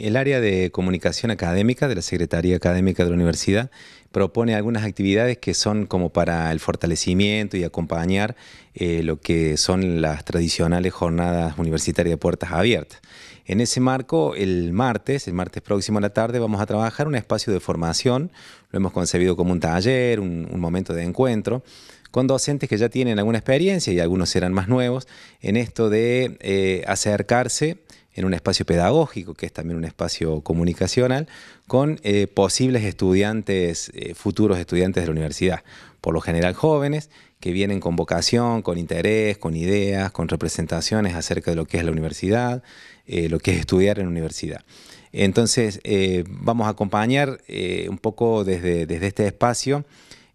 El área de comunicación académica de la Secretaría Académica de la Universidad propone algunas actividades que son como para el fortalecimiento y acompañar eh, lo que son las tradicionales jornadas universitarias de puertas abiertas. En ese marco, el martes, el martes próximo a la tarde, vamos a trabajar un espacio de formación, lo hemos concebido como un taller, un, momento de encuentro, con docentes que ya tienen alguna experiencia y algunos serán más nuevos en esto de eh, acercarse en un espacio pedagógico, que es también un espacio comunicacional, con eh, posibles estudiantes, eh, futuros estudiantes de la universidad, por lo general jóvenes, que vienen con vocación, con interés, con ideas, con representaciones acerca de lo que es la universidad, eh, lo que es estudiar en la universidad. Entonces, vamos a acompañar un poco desde este espacio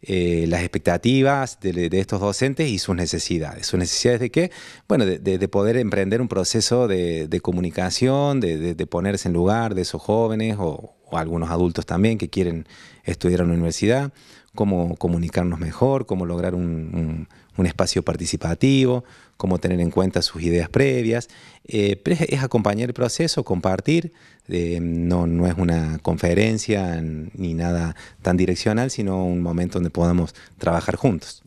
eh, las expectativas de, estos docentes y sus necesidades. ¿Sus necesidades de qué? Bueno, de, poder emprender un proceso de, de comunicación, de, ponerse en lugar de esos jóvenes o, o algunos adultos también que quieren estudiar en la universidad, cómo comunicarnos mejor, cómo lograr un, espacio participativo, cómo tener en cuenta sus ideas previas. Eh, es, acompañar el proceso, compartir, eh, no, no es una conferencia ni nada tan direccional, sino un momento donde podamos trabajar juntos.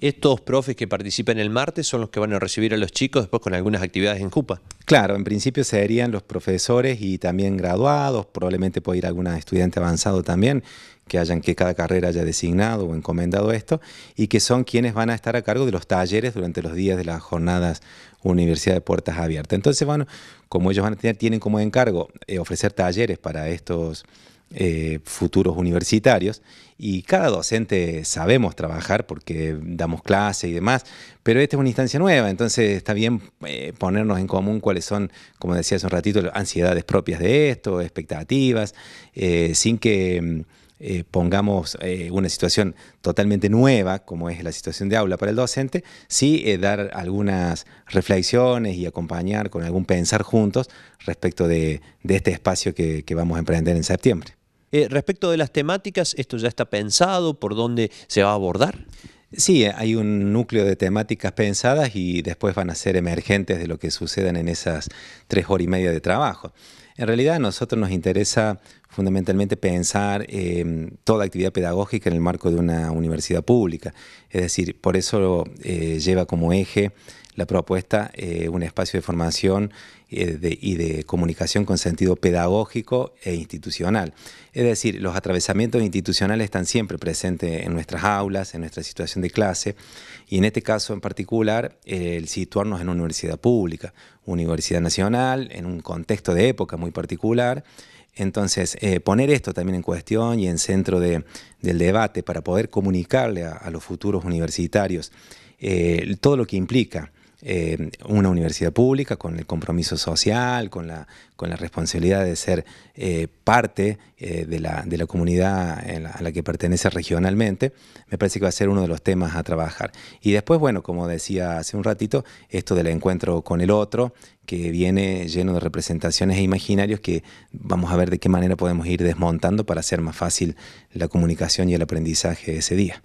Estos profes que participan el martes son los que van a recibir a los chicos después con algunas actividades en CUPA? Claro, en principio serían los profesores y también graduados, probablemente puede ir algún estudiante avanzado también, que hayan que cada carrera haya designado o encomendado esto, y que son quienes van a estar a cargo de los talleres durante los días de las jornadas Universidad de Puertas Abiertas. Entonces, bueno, como ellos van a tener, tienen como encargo eh, ofrecer talleres para estos eh, futuros universitarios y cada docente sabemos trabajar porque damos clase y demás, pero esta es una instancia nueva, entonces está bien eh, ponernos en común cuáles son, como decía hace un ratito, las ansiedades propias de esto, expectativas, eh, sin que... Mm, pongamos una situación totalmente nueva, como es la situación de aula para el docente, sí dar algunas reflexiones y acompañar con algún pensar juntos respecto de, este espacio que vamos a emprender en septiembre. Eh, respecto de las temáticas, ¿esto ya está pensado? ¿Por dónde se va a abordar? Sí, hay un núcleo de temáticas pensadas y después van a ser emergentes de lo que sucedan en esas tres horas y media de trabajo. En realidad a nosotros nos interesa fundamentalmente pensar em, toda actividad pedagógica en el marco de una universidad pública. Es decir, por eso eh, lleva como eje la propuesta eh, un espacio de formación eh, y de comunicación con sentido pedagógico e institucional. Es decir, los atravesamientos institucionales están siempre presentes en nuestras aulas, en nuestra situación de clase, y en este caso en particular, el situarnos en una universidad pública, universidad nacional, en un contexto de época muy particular. Entonces, eh, poner esto también en cuestión y en centro del debate para poder comunicarle a, los futuros universitarios eh, todo lo que implica eh, una universidad pública con el compromiso social, con la, con la responsabilidad de ser eh, parte eh, de, la, comunidad a la que pertenece regionalmente, me parece que va a ser uno de los temas a trabajar. Y después, bueno, como decía hace un ratito, esto del encuentro con el otro, que viene lleno de representaciones e imaginarios que vamos a ver de qué manera podemos ir desmontando para hacer más fácil la comunicación y el aprendizaje ese día.